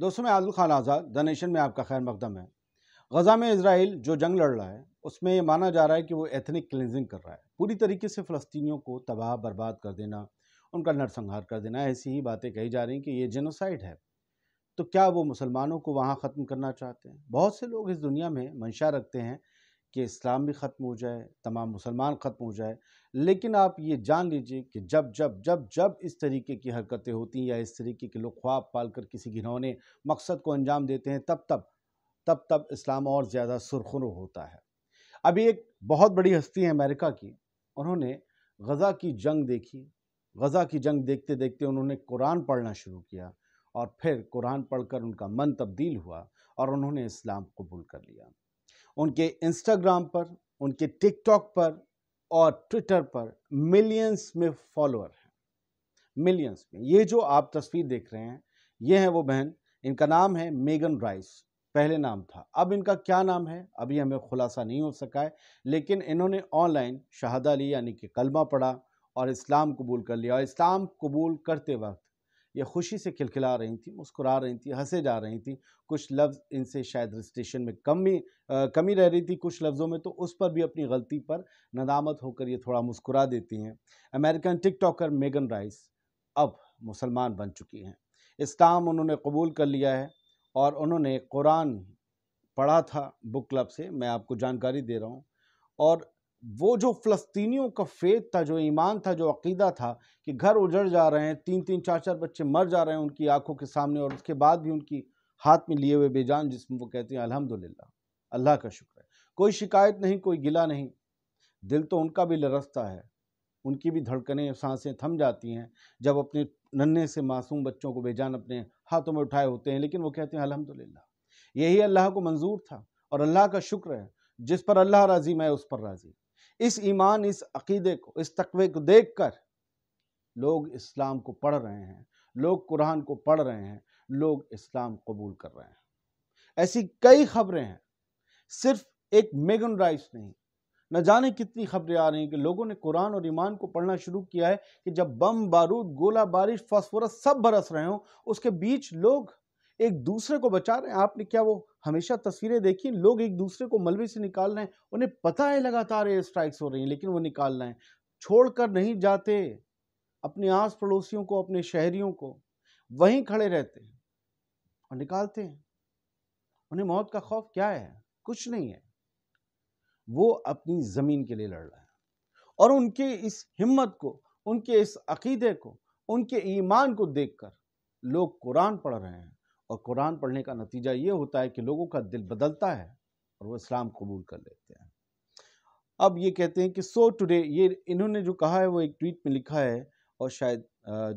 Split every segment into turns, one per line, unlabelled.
दोस्तों मैं Adil Khan Azad the nation में आपका खैर मकदम है गज़ा में इसराइल जो जंग लड़ रहा है उसमें ये माना जा रहा है कि वो एथनिक क्लिनजिंग कर रहा है पूरी तरीके से फ़लस्तियों को तबाह बर्बाद कर देना उनका नरसंहार कर देना ऐसी ही बातें कही जा रही हैं कि ये जेनोसाइड है तो क्या वो मुसलमानों को वहाँ ख़त्म करना चाहते हैं बहुत से लोग इस दुनिया में मंशा रखते हैं कि इस्लाम भी ख़त्म हो जाए तमाम मुसलमान ख़त्म हो जाए लेकिन आप ये जान लीजिए कि जब जब जब जब इस तरीके की हरकतें होती हैं या इस तरीके के लोग ख्वाब पाल कर किसी घिनौने मकसद को अंजाम देते हैं तब तब तब तब इस्लाम और ज़्यादा सुरखुर होता है अभी एक बहुत बड़ी हस्ती है अमेरिका की उन्होंने गज़ा की जंग देखी गज़ा की जंग देखते देखते उन्होंने कुरान पढ़ना शुरू किया और फिर कुरान पढ़कर उनका मन तब्दील हुआ और उन्होंने इस्लाम कबूल कर लिया उनके इंस्टाग्राम पर उनके टिकटॉक पर और ट्विटर पर मिलियंस में फॉलोअर हैं मिलियंस में ये जो आप तस्वीर देख रहे हैं ये हैं वो बहन इनका नाम है मेगन राइस पहले नाम था अब इनका क्या नाम है अभी हमें खुलासा नहीं हो सका है लेकिन इन्होंने ऑनलाइन शहादा ली यानी कि कलमा पढ़ा और इस्लाम कबूल कर लिया और इस्लाम कबूल करते वक्त ये खुशी से खिलखिला रही थी मुस्कुरा रही थी हंसे जा रही थी कुछ लफ्ज़ इनसे शायद रजिस्ट्रेशन में कमी आ, कमी रह रही थी कुछ लफ्ज़ों में तो उस पर भी अपनी गलती पर नदामत होकर ये थोड़ा मुस्कुरा देती हैं अमेरिकन टिकटॉकर मेगन राइस अब मुसलमान बन चुकी हैं इस्लाम उन्होंने कबूल कर लिया है और उन्होंने कुरान पढ़ा था बुक क्लब से मैं आपको जानकारी दे रहा हूँ और वो जो फ़लस्तीनियों का फेत था जो ईमान था जो अकीदा था कि घर उजड़ जा रहे हैं तीन तीन चार चार बच्चे मर जा रहे हैं उनकी आंखों के सामने और उसके बाद भी उनकी हाथ में लिए हुए बेजान जिसमें वो कहते हैं अल्हम्दुलिल्लाह अल्लाह का शुक्र है कोई शिकायत नहीं कोई गिला नहीं दिल तो उनका भी लरसता है उनकी भी धड़कने सांसें थम जाती हैं जब अपने नन्हे से मासूम बच्चों को बेजान अपने हाथों में उठाए होते हैं लेकिन वो कहते हैं अलहमदिल्ला यही अल्लाह को मंजूर था और अल्लाह का शुक्र है जिस पर अल्लाह राज़ी मैं उस पर राज़ी इस ईमान इस अकीदे को इस तकवे को देख कर लोग इस्लाम को पढ़ रहे हैं लोग कुरान को पढ़ रहे हैं लोग इस्लाम कबूल कर रहे हैं ऐसी कई खबरें हैं सिर्फ एक मेगन राइस नहीं न जाने कितनी खबरें आ रही हैं कि लोगों ने कुरान और ईमान को पढ़ना शुरू किया है कि जब बम बारूद गोला बारिश फॉस्फोरस सब बरस रहे हों उसके बीच लोग एक दूसरे को बचा रहे हैं आपने क्या वो हमेशा तस्वीरें देखी लोग एक दूसरे को मलबे से निकाल रहे हैं उन्हें पता है लगातार एयर स्ट्राइक्स हो रही हैं लेकिन वो निकाल रहे हैं छोड़ कर नहीं जाते अपने आस पड़ोसियों को अपने शहरियों को वहीं खड़े रहते हैं और निकालते हैं उन्हें मौत का खौफ क्या है कुछ नहीं है वो अपनी ज़मीन के लिए लड़ रहे हैं और उनके इस हिम्मत को उनके इस अकीदे को उनके ईमान को देखकर लोग कुरान पढ़ रहे हैं और कुरान पढ़ने का नतीजा ये होता है कि लोगों का दिल बदलता है और वो इस्लाम कबूल कर लेते हैं अब ये कहते हैं कि सो टुडे ये इन्होंने जो कहा है वो एक ट्वीट में लिखा है और शायद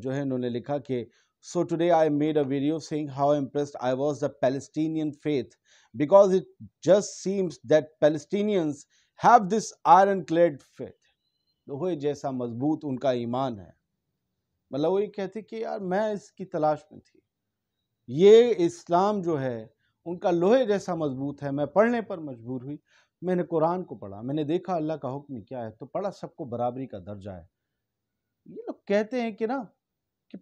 जो है इन्होंने लिखा कि so today I made a video saying how impressed I was the Palestinian faith because it just seems that Palestinians have this ironclad faith वो जैसा मजबूत उनका ईमान है मतलब वो ये कहते कि यार मैं इसकी तलाश में थी ये इस्लाम जो है उनका लोहे जैसा मजबूत है मैं पढ़ने पर मजबूर हुई मैंने कुरान को पढ़ा मैंने देखा अल्लाह का हुक्म क्या है तो पढ़ा सबको बराबरी का दर्जा है ये लोग कहते हैं कि ना कि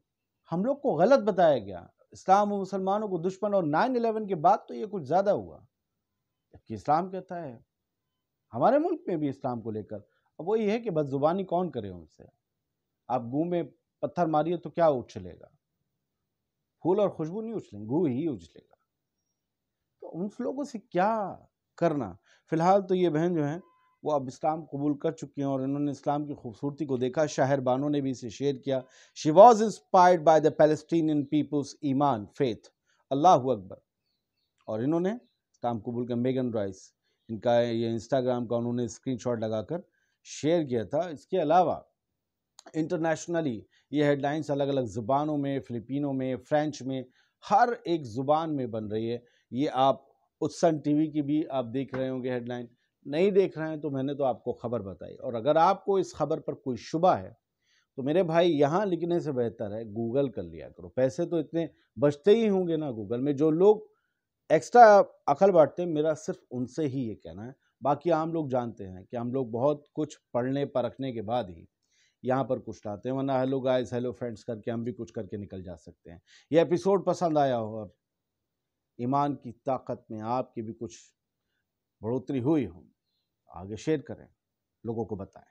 हम लोग को गलत बताया गया इस्लाम और मुसलमानों को दुश्मन और नाइन इलेवन के बाद तो ये कुछ ज़्यादा हुआ जबकि इस्लाम कहता है हमारे मुल्क में भी इस्लाम को लेकर अब वही है कि बदजुबानी कौन करे उनसे आप गूँ में पत्थर मारिए तो क्या उछलेगा फूल और खुशबू नहीं उछलेंगे गु ही उछलेगा तो उन लोगों से क्या करना फिलहाल तो ये बहन जो है वो अब इस्लाम कबूल कर चुकी हैं और इन्होंने इस्लाम की खूबसूरती को देखा शाहर बानों ने भी इसे शेयर किया she was inspired by the Palestinian people's ईमान फेथ अल्लाह अकबर और इन्होंने इस्लाम कबूल का मेगन राइस इनका ये इंस्टाग्राम का उन्होंने स्क्रीनशॉट लगाकर शेयर किया था इसके अलावा इंटरनेशनली ये हेडलाइंस अलग अलग ज़ुबानों में फ़िलिपिनों में फ्रेंच में हर एक ज़ुबान में बन रही है ये आप उत्सन टीवी की भी आप देख रहे होंगे हेडलाइन नहीं देख रहे हैं तो मैंने तो आपको खबर बताई और अगर आपको इस खबर पर कोई शुबा है तो मेरे भाई यहाँ लिखने से बेहतर है गूगल कर लिया करो पैसे तो इतने बचते ही होंगे ना गूगल में जो लोग एक्स्ट्रा अकल बांटते हैं मेरा सिर्फ उनसे ही ये कहना है बाकी आम लोग जानते हैं कि हम लोग बहुत कुछ पढ़ने परखने के बाद ही यहाँ पर कुछ लाते हैं वरना हेलो गाइस हेलो फ्रेंड्स करके हम भी कुछ करके निकल जा सकते हैं ये एपिसोड पसंद आया हो और ईमान की ताकत में आपकी भी कुछ बढ़ोतरी हुई हो आगे शेयर करें लोगों को बताएं